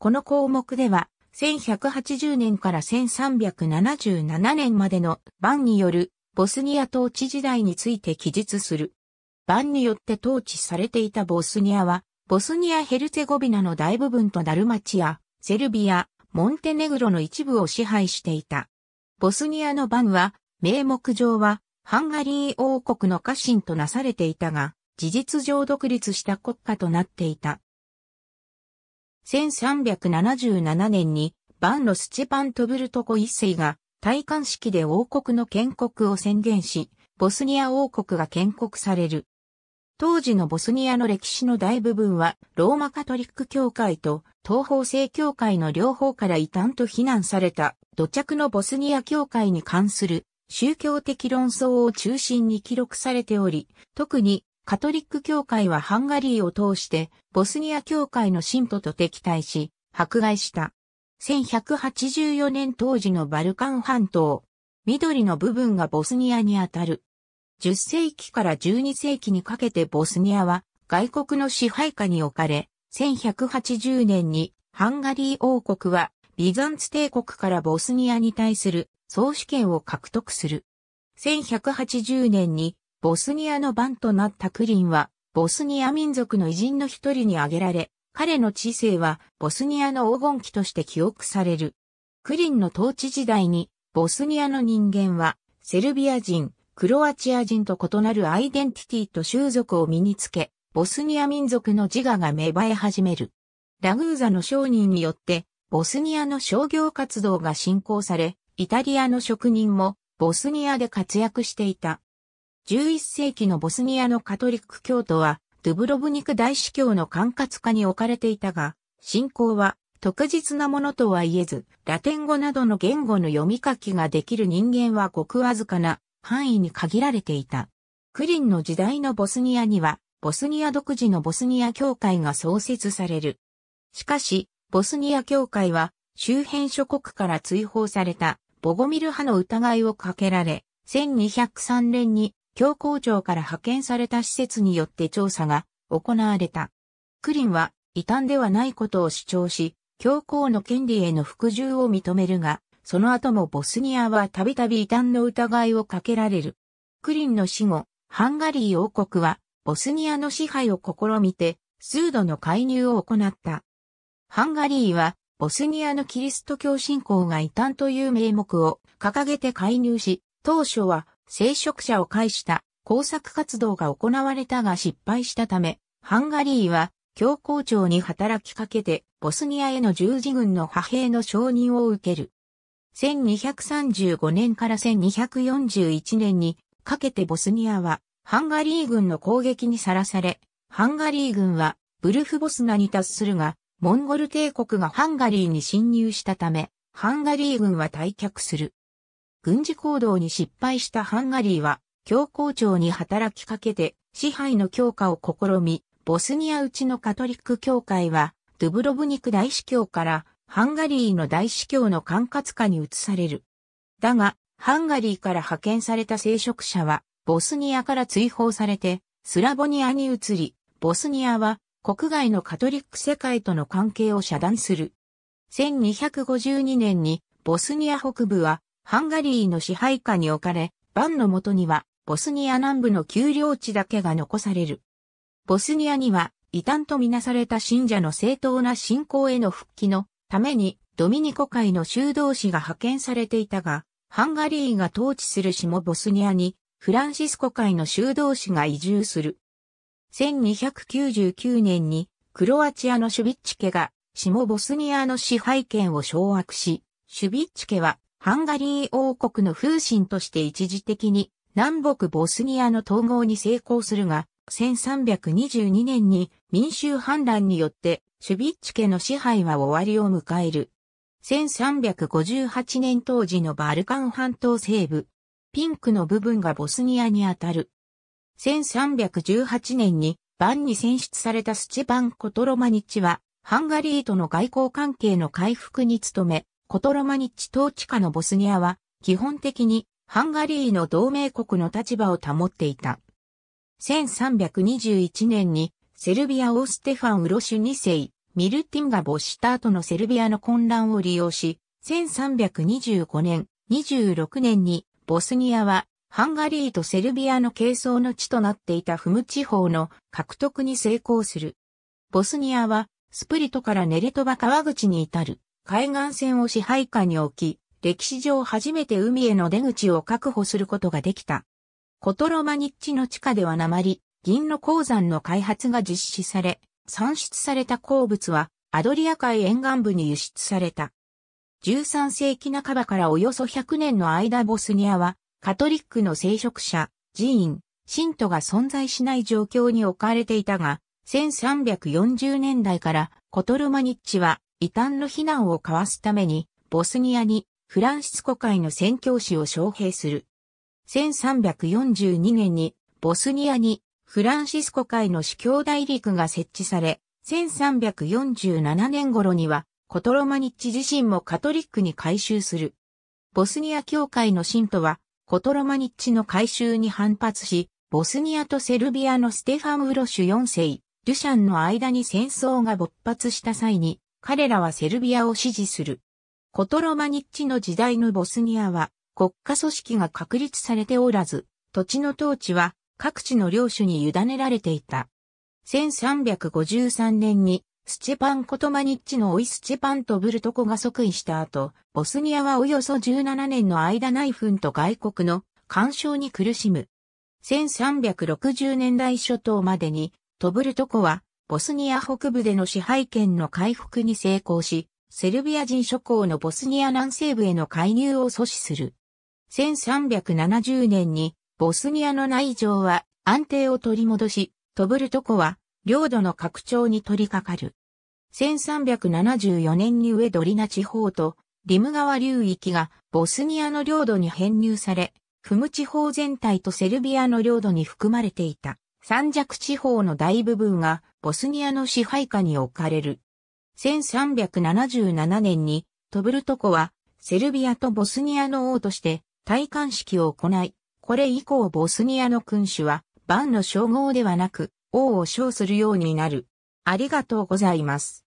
この項目では、1180年から1377年までの番によるボスニア統治時代について記述する。番によって統治されていたボスニアは、ボスニア・ヘルツェゴビナの大部分とダルマチア、セルビア、モンテネグロの一部を支配していた。ボスニアの番は、名目上は、ハンガリー王国の家臣となされていたが、事実上独立した国家となっていた。1377年に、バンロスチパントブルトコ一世が、戴冠式で王国の建国を宣言し、ボスニア王国が建国される。当時のボスニアの歴史の大部分は、ローマカトリック教会と東方正教会の両方から異端と非難された、土着のボスニア教会に関する宗教的論争を中心に記録されており、特にカトリック教会はハンガリーを通してボスニア教会の信徒と敵対し、迫害した。1184年当時のバルカン半島、緑の部分がボスニアにあたる。10世紀から12世紀にかけてボスニアは外国の支配下に置かれ、1180年にハンガリー王国はビザンツ帝国からボスニアに対する総主権を獲得する。1180年にボスニアの番となったクリンは、ボスニア民族の偉人の一人に挙げられ、彼の知性はボスニアの黄金期として記憶される。クリンの統治時代に、ボスニアの人間は、セルビア人、クロアチア人と異なるアイデンティティと習俗を身につけ、ボスニア民族の自我が芽生え始める。ラグーザの商人によって、ボスニアの商業活動が進行され、イタリアの職人もボスニアで活躍していた。11世紀のボスニアのカトリック教徒は、ドゥブロブニク大司教の管轄下に置かれていたが、信仰は特実なものとは言えず、ラテン語などの言語の読み書きができる人間はごくわずかな範囲に限られていた。クリンの時代のボスニアには、ボスニア独自のボスニア教会が創設される。しかし、ボスニア教会は周辺諸国から追放されたボゴミル派の疑いをかけられ、1203年に教皇庁から派遣された施設によって調査が行われた。クリンは異端ではないことを主張し、教皇の権利への服従を認めるが、その後もボスニアはたびたび異端の疑いをかけられる。クリンの死後、ハンガリー王国はボスニアの支配を試みて、数度の介入を行った。ハンガリーはボスニアのキリスト教信仰が異端という名目を掲げて介入し、当初は聖職者を介した工作活動が行われたが失敗したため、ハンガリーは教皇庁に働きかけてボスニアへの十字軍の派兵の承認を受ける。1235年から1241年にかけてボスニアはハンガリー軍の攻撃にさらされ、ハンガリー軍はブルフボスナに達するが、モンゴル帝国がハンガリーに侵入したため、ハンガリー軍は退却する。軍事行動に失敗したハンガリーは、教皇庁に働きかけて、支配の強化を試み、ボスニアうちのカトリック教会は、ドゥブロブニク大司教から、ハンガリーの大司教の管轄下に移される。だが、ハンガリーから派遣された聖職者は、ボスニアから追放されて、スラボニアに移り、ボスニアは国外のカトリック世界との関係を遮断する。1252年にボスニア北部はハンガリーの支配下に置かれ、バンの元には、ボスニア南部の丘陵地だけが残される。ボスニアには、異端とみなされた信者の正当な信仰への復帰のために、ドミニコ会の修道士が派遣されていたが、ハンガリーが統治する下ボスニアに、フランシスコ会の修道士が移住する。1299年に、クロアチアのシュビッチ家が、下ボスニアの支配権を掌握し、シュビッチ家はハンガリー王国の風神として一時的に南北ボスニアの統合に成功するが、1322年に民衆反乱によってシュビッチ家の支配は終わりを迎える。1358年当時のバルカン半島西部、ピンクの部分がボスニアにあたる。1318年に番に選出されたスチバン・コトロマニッチは、ハンガリーとの外交関係の回復に努め、コトロマニッチ統治下のボスニアは、基本的にハンガリーの同盟国の立場を保っていた。1321年にセルビア王ステファン・ウロシュ2世、ミルティンが没した後のセルビアの混乱を利用し、1325年、26年にボスニアはハンガリーとセルビアの係争の地となっていたフム地方の獲得に成功する。ボスニアはスプリトからネレトバ川口に至る。海岸線を支配下に置き、歴史上初めて海への出口を確保することができた。コトロマニッチの地下では鉛、銀の鉱山の開発が実施され、産出された鉱物はアドリア海沿岸部に輸出された。13世紀半ばからおよそ100年の間ボスニアはカトリックの聖職者、寺院、信徒が存在しない状況に置かれていたが、1340年代からコトルマニッチは異端の非難を交わすために、ボスニアにフランシスコ会の宣教師を招聘する。1342年にボスニアにフランシスコ会の司教代理区が設置され、1347年頃にはコトロマニッチ自身もカトリックに改修する。ボスニア教会の信徒はコトロマニッチの改修に反発し、ボスニアとセルビアのステファン・ウロシュ4世、ルシャンの間に戦争が勃発した際に、彼らはセルビアを支持する。コトロマニッチの時代のボスニアは国家組織が確立されておらず、土地の統治は各地の領主に委ねられていた。1353年にスチェパン・コトマニッチのオイスチェパンとブルトコが即位した後、ボスニアはおよそ17年の間内紛と外国の干渉に苦しむ。1360年代初頭までにトブルトコはボスニア北部での支配権の回復に成功し、セルビア人諸侯のボスニア南西部への介入を阻止する。1370年に、ボスニアの内情は安定を取り戻し、トブルトコは領土の拡張に取り掛かる。1374年に上ドリナ地方とリム川流域がボスニアの領土に編入され、フム地方全体とセルビアの領土に含まれていた三弱地方の大部分がボスニアの支配下に置かれる。1377年にトブルトコはセルビアとボスニアの王として戴冠式を行い、これ以降ボスニアの君主は万の称号ではなく王を称するようになる。ありがとうございます。